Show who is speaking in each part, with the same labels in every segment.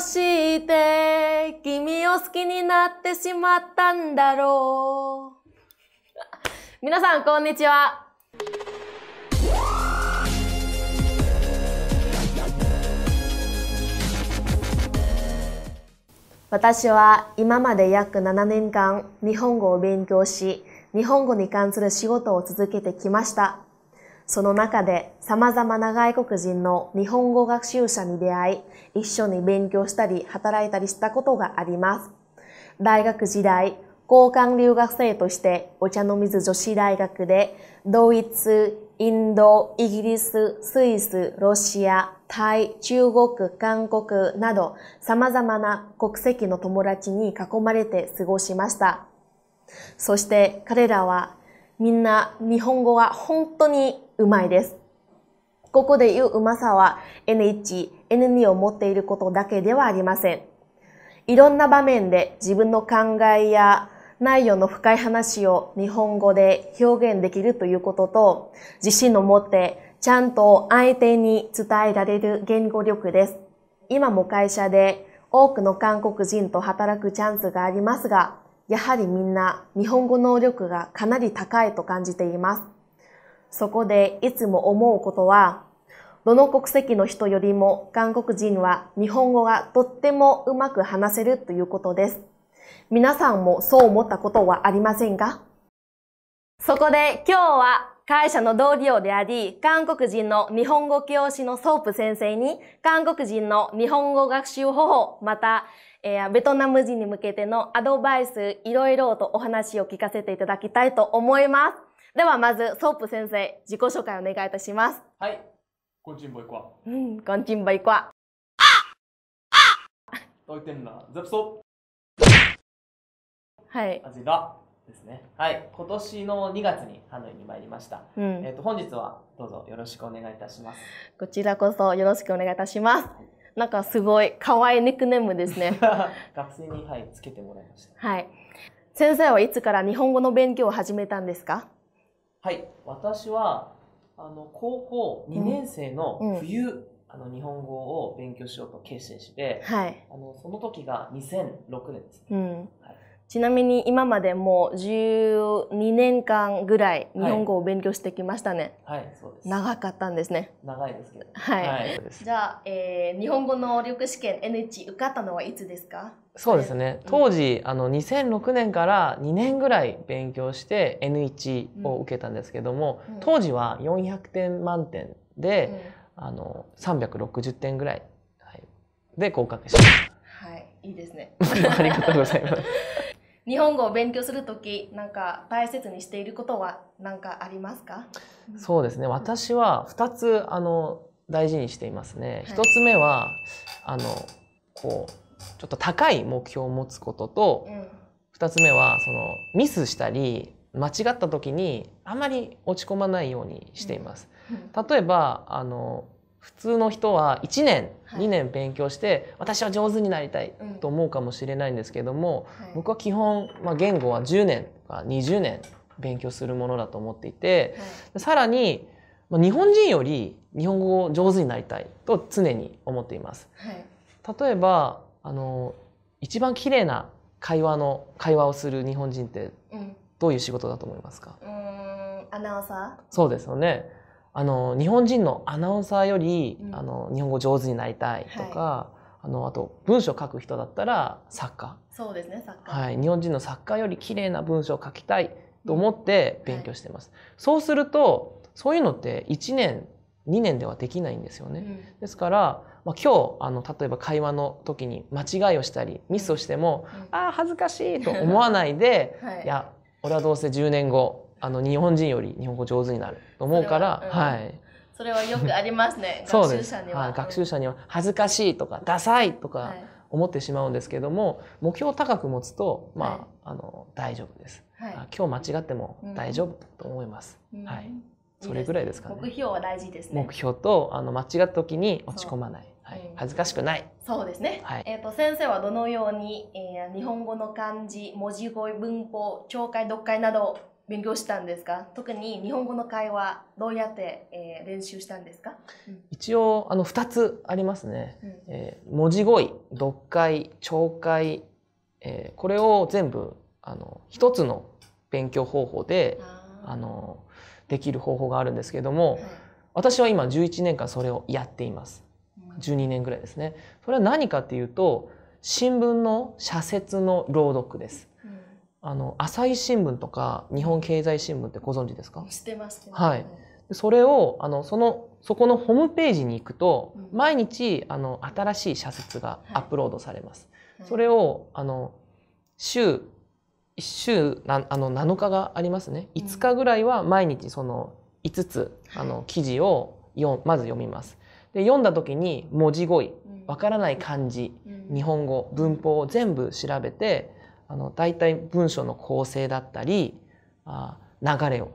Speaker 1: を敷て君を好きになってしまったんだろう。皆さん、こんにちは。私は今まで約7年間日本語を勉強し、日本語に関する仕事を続けてきました。その中で様々な外国人の日本語学習者に出会い、一緒に勉強したり働いたりしたことがあります。大学時代、交換留学生としてお茶の水女子大学でドイツ、インド、イギリス、スイス、ロシア、タイ、中国、韓国など様々な国籍の友達に囲まれて過ごしました。そして彼らはみんな日本語は本当にうまいです。ここで言ううまさは NH n 2を持っていることだけではありません。いろんな場面で自分の考えや内容の深い話を日本語で表現できるということと、自信を持ってちゃんと相手に伝えられる言語力です。今も会社で多くの韓国人と働くチャンスがありますが、やはりみんな日本語能力がかなり高いと感じています。そこでいつも思うことは、どの国籍の人よりも韓国人は日本語がとってもうまく話せるということです。皆さんもそう思ったことはありませんかそこで今日は会社の同僚であり、韓国人の日本語教師のソープ先生に、韓国人の日本語学習方法、また、えー、ベトナム人に向けてのアドバイス、いろいろとお話を聞かせていただきたいと思います。ではまず、ソープ先生、自己紹介お願いいたします。はい、꼴찜 qua Ừ, con chim bay qua.
Speaker 2: t はい。アジですねはい今年の2月にハノイに参りました、うえん。っと本日はどうぞよろしくお願いいたします
Speaker 1: こちらこそよろしくお願いいたします。なんかすごい可愛いニックネームですね。
Speaker 2: 学生にはいつけてもらいました
Speaker 1: はい。先生はいつから日本語の勉強を始めたんですか
Speaker 2: はい私はあの高校2年生の冬、うん、あの日本語を勉強しようと決心して、はい、あのその時が2006年ですね、
Speaker 1: うんはい、ちなみに今までもう12年間ぐらい日本語を勉強してきましたね。はい、はい、そうです。長かったんですね。長いで
Speaker 2: すけど。はい。はい、
Speaker 1: じゃあ、えー、日本語能力試験 N1 受かったのはいつですか
Speaker 2: そうですね。当時、うん、あの2006年から2年ぐらい勉強して N1 を受けたんですけども、うん、当時は400点満点で、うん、あの360点ぐらい、はい、で合格しまし
Speaker 1: た。はい、いいですね。ありが
Speaker 2: とうございます。
Speaker 1: 日本語を勉強する時なんか大切にしていることは何かありますか
Speaker 2: そうですね私は2つあの大事にしていますね。はい、1つ目はあのこうちょっと高い目標を持つことと、うん、2つ目はそのミスしたり間違った時にあまり落ち込まないようにしています。うん、例えばあの普通の人は1年、はい、2年勉強して私は上手になりたいと思うかもしれないんですけども、うんはい、僕は基本、まあ、言語は10年とか20年勉強するものだと思っていて、はい、さらに、まあ、日本人より日本語を上手になりたいと常に思っています。例えばあの一番綺麗な会話の会話をする日本人ってどういう仕事だと思いますか、
Speaker 1: うん、アナウンサー
Speaker 2: そうですよねあの日本人のアナウンサーより、うん、あの日本語上手になりたいとか、はい、あのあと文章を書く人だったら作家
Speaker 1: そうですね作
Speaker 2: 家、はい、日本人の作家より綺麗な文章を書きたいと思って勉強してます、うんはい、そうするとそういうのって1年2年ではできないんですよね、うん、ですから、まあ、今日あの例えば会話の時に間違いをしたりミスをしても、ああ恥ずかしいと思わないで、はい、いや俺はどうせ10年後あの日本人より日本語上手になると思うから、はうん、はい。
Speaker 1: それはよくありますね。学習者には、はい、学習者
Speaker 2: には恥ずかしいとかダサいとか思ってしまうんですけども、はい、目標を高く持つとまあ、あの大丈夫です、はい。今日間違っても大丈夫と思います。
Speaker 1: うん、はい。それぐらいですかね。目標は大事ですね。目
Speaker 2: 標とあの間違った時に落ち込まない。はい、恥ずかしくない。
Speaker 1: そうですね。はい、えっ、ー、と先生はどのように、えー、日本語の漢字、文字語、文法、聴解、読解など勉強したんですか特に日本語の会話どうやって、えー、練習したんですか、
Speaker 2: うん、一応あの2つありますね、うん、えー、文字語彙読解聴解、えー、これを全部あの一つの勉強方法であのできる方法があるんですけども、はい、私は今11年間それをやっています。12年ぐらいですね。それは何かっていうと新聞の社説の朗読です。あの朝日新聞とか日本経済新聞ってご存知ですか知っ
Speaker 1: てます、ね、は
Speaker 2: い。それをあのそのそこのホームページに行くと、うん、毎日あの新しい社説がアップロードされます。はい、それをあの週週なあの7日がありますね。5日ぐらいは毎日その5つ、あの記事をよまず読みます。で読んだ時に文字語彙わからない漢字、うん、日本語文法を全部調べてあの大体文章の構成だったりあ流れを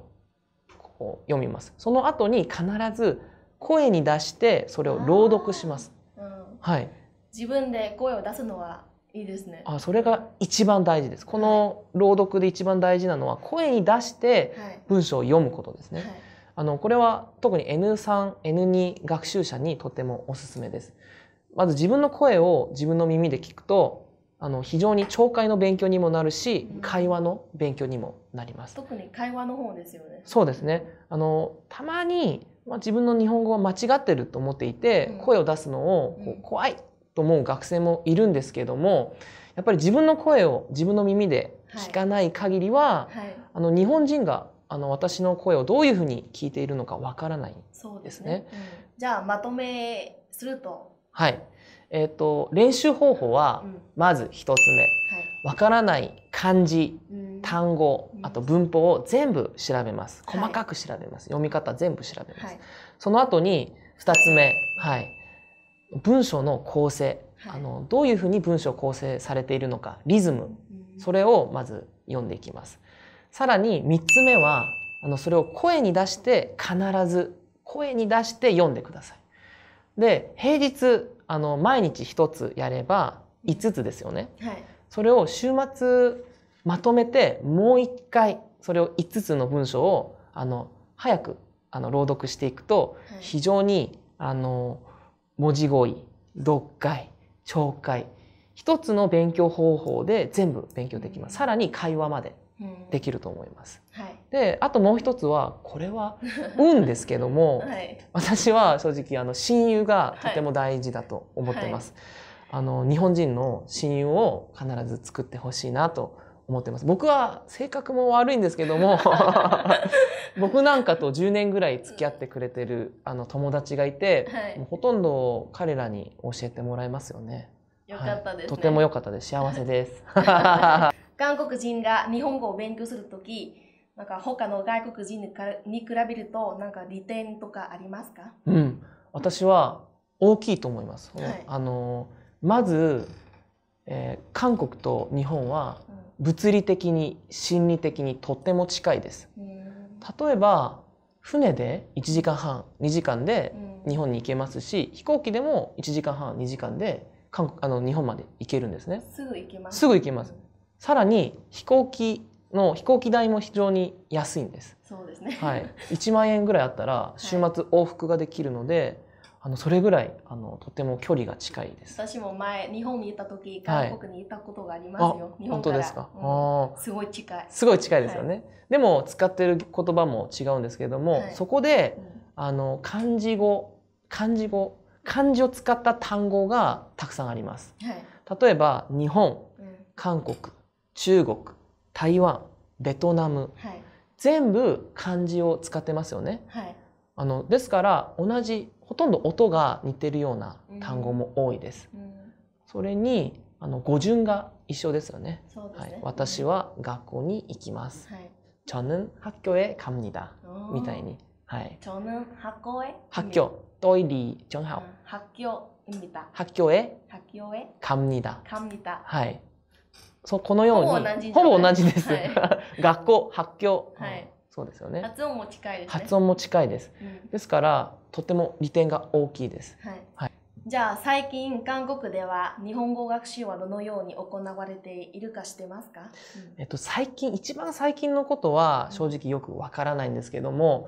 Speaker 2: こう読みます。その後に必ず声に出してそれを朗読します。うん、はい。
Speaker 1: 自分で声を出すのはいいですね。
Speaker 2: あ、それが一番大事です。この朗読で一番大事なのは声に出して文章を読むことですね。はいはい、あのこれは特に N3、N2 学習者にとてもおすすめです。まず自分の声を自分の耳で聞くとあの非常に聴解の勉強にもなるし、会話の勉強にもなりま
Speaker 1: す。特に会話の方ですよね。
Speaker 2: そうですね。あのたまにまあ、自分の日本語は間違ってると思っていて、声を出すのを怖いと思う学生もいるんですけどもやっぱり自分の声を自分の耳で聞かない限りは、はいはい、あの日本人があの私の声をどういうふうに聞いているのかわからないです
Speaker 1: ね。そうですね、うん、じゃあまとめすると、
Speaker 2: はい、えっと、練習方法はまず1つ目わ、うん、からない漢字、うん、単語あと文法を全部調べます細かく調べます、はい、読み方全部調べます、はい、その後に2つ目、はい、文章の構成、あのどういうふうに文章構成されているのかリズムそれをまず読んでいきますさらに3つ目はあのそれを声に出して必ず声に出して読んでくださいで平日あの毎日一つやれば五つですよね、はい、それを週末まとめてもう一回それを五つの文章をあの早くあの朗読していくと非常に、あの文字語彙読解聴解一つの勉強方法で全部勉強できます、うん、さらに会話までできると思います。うん、はいであともう一つはこれは 運ですけども、はい、私は正直あの親友がとても大事だと思ってます。はい、あの日本人の親友を必ず作ってほしいなと思ってます。僕は性格も悪いんですけども 僕なんかと10年ぐらい付き合ってくれてるあの友達がいて、はい、もうほとんど彼らに教えてもらえますよね。
Speaker 1: よかったとても良
Speaker 2: かったです。幸せです。
Speaker 1: 韓国人が日本語を勉強するとき、なんか他の外国人に比べるとなんか利点とかありますか、
Speaker 2: うん、私は大きいと思います。はい、あのまず、えー、韓国と日本は物理的に心理的にとっても近いです。
Speaker 1: 例
Speaker 2: えば船で一時間半二時間で日本に行けますし、うん、飛行機でも一時間半二時間で韓国あの日本まで行けるんですね。す
Speaker 1: ぐ行けます。すぐ
Speaker 2: 行けます。さらに飛行機の飛行機代も非常に安いんです。そうですね。はい。一万円ぐらいあったら週末往復ができるので、はい、あのそれぐらいあのとても距離が近いで
Speaker 1: す。私も前日本にいた時韓国にいたことがありますよ。はい、日本から。本当ですか。うん、ああ。すごい
Speaker 2: 近い。すごい近いですよね。はい、でも使ってる言葉も違うんですけれども、そこで、うん、あの漢字語漢字語漢字を使った単語がたくさんあります。はい、例えば日本、韓国、中国。台湾ベトナム、はい、全部漢字を使ってますよね。はい、あのですから同じほとんど音が似てるような単語も多いです。うんうん、それにあの語順が一緒ですよね。ねはい、私は学校に行きます。はい、저는학교에갑니 다。 みたいに。はい。저
Speaker 1: 는학교에학교
Speaker 2: 또리정하
Speaker 1: 학교입니 다。 학교에학교에
Speaker 2: 갑니 다。 갑니 다。 はい。そこのようにほぼ同じです、学校発教、はい、そうですよね発
Speaker 1: 音も近いです、発音
Speaker 2: も近いです、ですからとても利点が大きいです、はい、はい、
Speaker 1: じゃあ最近韓国では日本語学習はどのように行われているかしてますか、
Speaker 2: えっと、最近一番最近のことは正直よくわからないんですけども、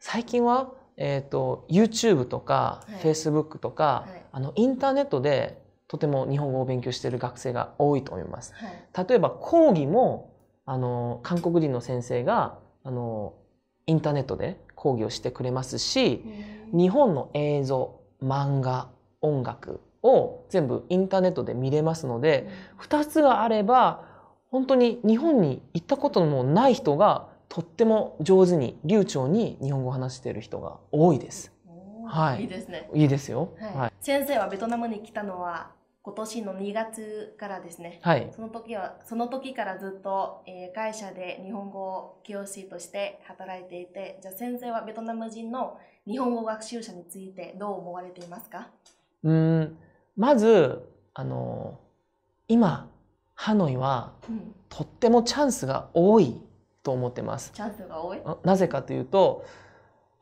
Speaker 2: 最近はえっと、と YouTube とか、はい、Facebook とか、あのインターネットでとても日本語を勉強している学生が多いと思います。はい、例えば講義もあの韓国人の先生があのインターネットで講義をしてくれますし、日本の映像漫画音楽を全部インターネットで見れますので、う2つがあれば本当に日本に行ったことのない人がとっても上手に流暢に日本語を話している人が多いです。はい、いいですね。いいですよ。はい、先
Speaker 1: 生はベトナムに来たのは今年の2月からですね、はい、その時はその時からずっと、えー、会社で日本語教師として働いていてじゃあ先生はベトナム人の日本語学習者についてどう思われていますか
Speaker 2: うんまずあの今ハノイは、うん、とってもチャンスが多いと思ってます。チャンスが多いなぜかというと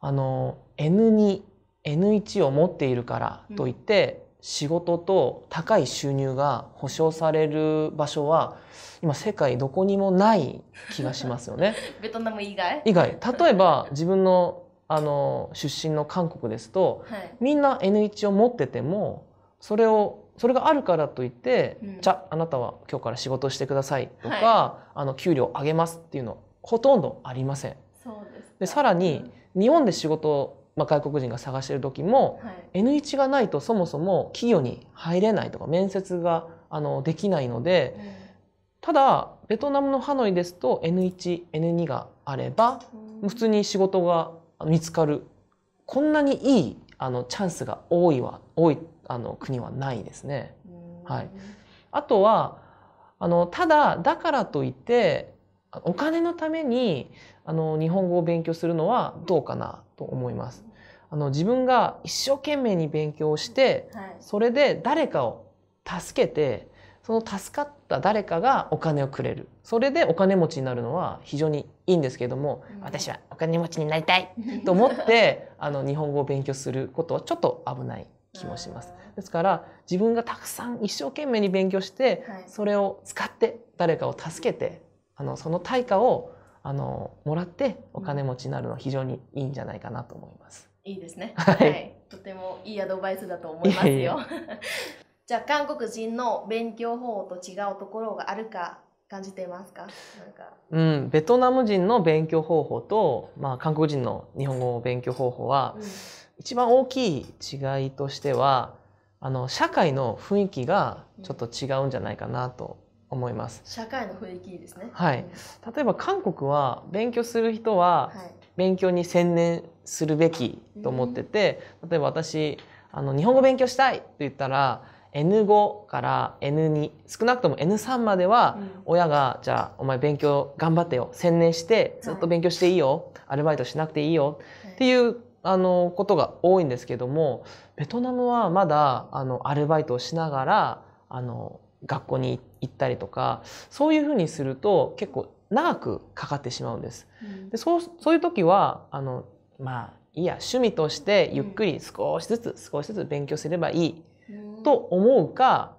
Speaker 2: あの N2 N1 を持っているからといって、うん仕事と高い収入が保障される場所は今世界どこにもない気がしますよね。
Speaker 1: ベトナム以外以
Speaker 2: 外例えば自分のあの出身の韓国ですと、はい、みんな N1 を持っててもそれをそれがあるからといって「うん、じゃああなたは今日から仕事してください」とか、はい、あの「給料上げます」っていうのほとんどありません。そうですでさらに、日本で仕事まあ、外国人が探してる時も、はい、N1 がないとそもそも企業に入れないとか面接があのできないので、うん、ただベトナムのハノイですと N1N2 があれば、普通に仕事が見つかるこんなにいいあのチャンスが多いは多いあの国はないですね。はい、あとはあのただだからといってお金のためにあの日本語を勉強するのはどうかなと思います。あの自分が一生懸命に勉強して、はい、それで誰かを助けてその助かった誰かがお金をくれるそれでお金持ちになるのは非常にいいんですけれども、うん、私はお金持ちになりたいと思って あの日本語を勉強することはちょっと危ない気もします。ですから自分がたくさん一生懸命に勉強して、はい、それを使って誰かを助けてあのその対価をあのもらってお金持ちになるのは非常にいいんじゃないかなと思います。
Speaker 1: いいですね。はい、とてもいいアドバイスだと思いますよ。じゃあ韓国人の勉強法と違うところがあるか感じてますか？なんか。
Speaker 2: うん、ベトナム人の勉強方法とまあ韓国人の日本語を勉強方法は、うん、一番大きい違いとしては、あの社会の雰囲気がちょっと違うんじゃないかなと思います
Speaker 1: 社会の雰囲気ですねは
Speaker 2: い例えば韓国は勉強する人は勉強に専念するべきと思ってて、はい、例えば私あの日本語勉強したいと言ったら N5 から N2 少なくとも N3 までは親が、うん、じゃあお前勉強頑張ってよ専念してずっと勉強していいよ、はい、アルバイトしなくていいよ、はい、っていうあのことが多いんですけどもベトナムはまだあのアルバイトをしながらあの学校に行ったりとかそういうふうにすると結構長くかかってしまうんです。でそうそういう時はあのまあいや趣味としてゆっくり少しずつ少しずつ勉強すればいいと思うか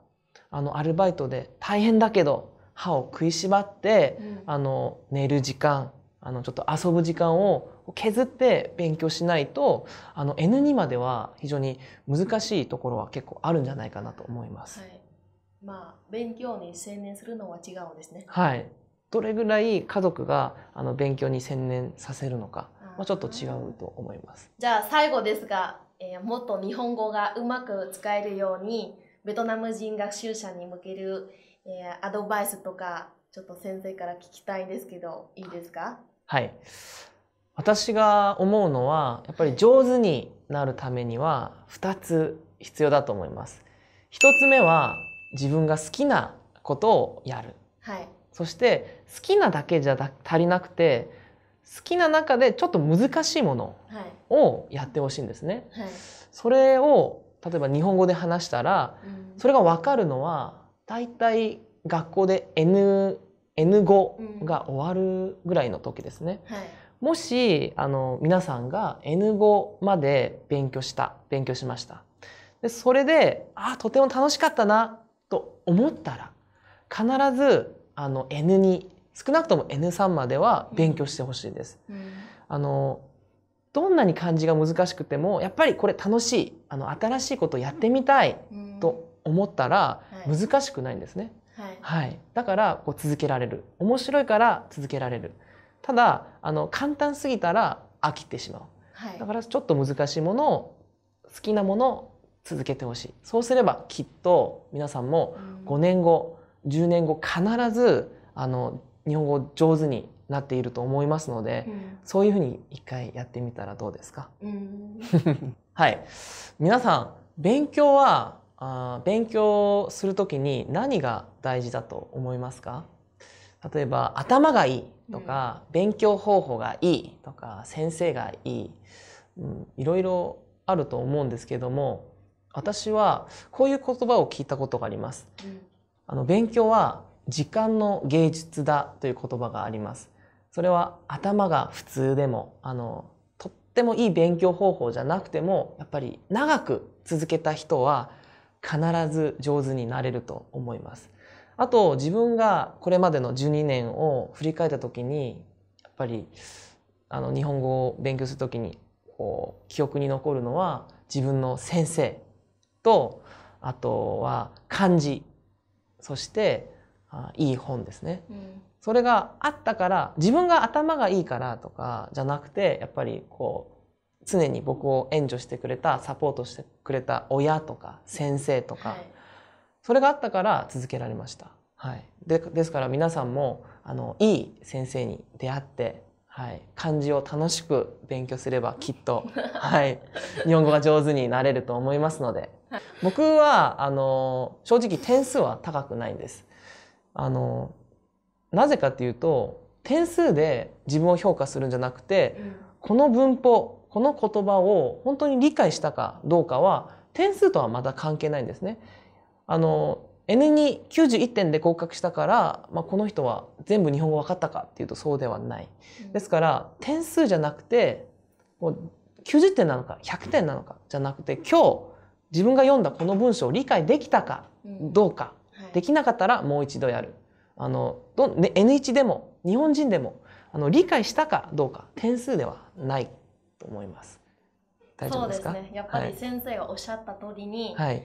Speaker 2: あのアルバイトで大変だけど歯を食いしばって、あの寝る時間あのちょっと遊ぶ時間を削って勉強しないとあの N2 までは非常に難しいところは結構あるんじゃないかなと思います。はい
Speaker 1: まあ、勉強に専念するのは違うんですね。
Speaker 2: はい。どれぐらい家族があの勉強に専念させるのか、まあ、ちょっと違うと思います。
Speaker 1: じゃあ最後ですが、えー、もっと日本語がうまく使えるようにベトナム人学習者に向ける、えー、アドバイスとかちょっと先生から聞きたいんですけどいいですか
Speaker 2: はい私が思うのはやっぱり上手になるためには二つ必要だと思います。一つ目は自分が好きなことをやる、はい、そして好きなだけじゃ足りなくて好きな中でちょっと難しいものをやってほしいんですね、はい、それを例えば日本語で話したら、うん、それが分かるのはだいたい学校で N N5 が終わるぐらいの時ですね。うんはい、もしあの皆さんが N5 まで勉強した勉強しましたでそれで「あとても楽しかったなと思ったら必ずあの N2 少なくとも N3 までは勉強してほしいです。うん、あのどんなに漢字が難しくてもやっぱりこれ楽しいあの新しいことやってみたいと思ったら難しくないんですね。はい、はい、だからこう続けられる面白いから続けられるただあの簡単すぎたら飽きてしまう、はい、だからちょっと難しいものを好きなもの続けてほしいそうすればきっと皆さんも5年後10年後必ずあの日本語上手になっていると思いますので、うん、そういうふうに一回やってみたらどうですか、うん、はい皆さん勉強はあ勉強する時に何が大事だと思いますか例えば頭がいいとか、うん、勉強方法がいいとか先生がいい、うん、いろいろあると思うんですけども私はこういう言葉を聞いたことがあります。あの勉強は時間の芸術だという言葉があります。それは頭が普通でもあのとってもいい勉強方法じゃなくてもやっぱり長く続けた人は必ず上手になれると思います。あと自分がこれまでの12年を振り返った時にやっぱりあの日本語を勉強する時にこう記憶に残るのは自分の先生とあとは漢字そしてあいい本ですね、うん、それがあったから自分が頭がいいからとかじゃなくてやっぱりこう常に僕を援助してくれたサポートしてくれた親とか先生とか、はい、それがあったから続けられました。はい、でですから皆さんもあのいい先生に出会ってはい、漢字を楽しく勉強すればきっと、はい、日本語が上手になれると思いますので、僕は、あの、正直点数は高くないんです。あの、なぜかっていうと、点数で自分を評価するんじゃなくて、この文法、この言葉を本当に理解したかどうかは、点数とはまだ関係ないんですね。あの、N2 91点で合格したから、まあ、この人は全部日本語分かったかっていうとそうではない。ですから点数じゃなくてもう90点なのか100点なのかじゃなくて今日自分が読んだこの文章を理解できたかどうか、うんはい、できなかったらもう一度やる。あの、ね、N1 でも日本人でもあの理解したかどうか点数ではないと思います。大丈夫ですかそうですね。やっぱり先
Speaker 1: 生がおっしゃった通りに、はい、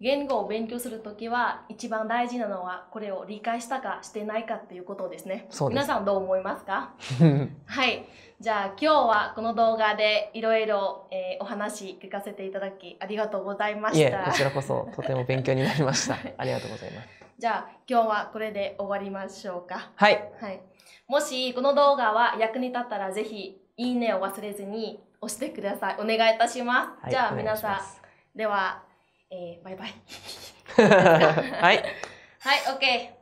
Speaker 1: 言語を勉強するときは一番大事なのはこれを理解したかしてないかっていうことですね。す皆さんどう思いますか はい。じゃあ今日はこの動画でいろいろお話聞かせていただきありがとうございました。こちらこ
Speaker 2: そとても勉強になりました。ありがとうございます。
Speaker 1: じゃあ今日はこれで終わりましょうか。はい。はい、もしこの動画は役に立ったらぜひいいねを忘れずに押してください。お願いいたします。はい、じゃあ皆さん、ではえー、バイバイ。
Speaker 2: はい。
Speaker 1: はい、OK.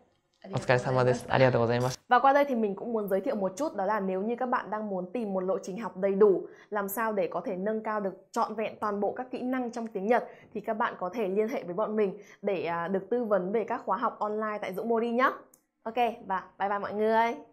Speaker 2: Ờ,
Speaker 1: qua đây thì mình cũng muốn giới thiệu một chút đó là nếu như các bạn đang muốn tìm một lộ trình học đầy đủ, làm sao để có thể nâng cao được trọn vẹn toàn bộ các kỹ năng trong tiếng Nhật thì các bạn có thể liên hệ với bọn mình để à, được tư vấn về các khóa học online tại Dũng Mori nhé. Ok và bye bye mọi người.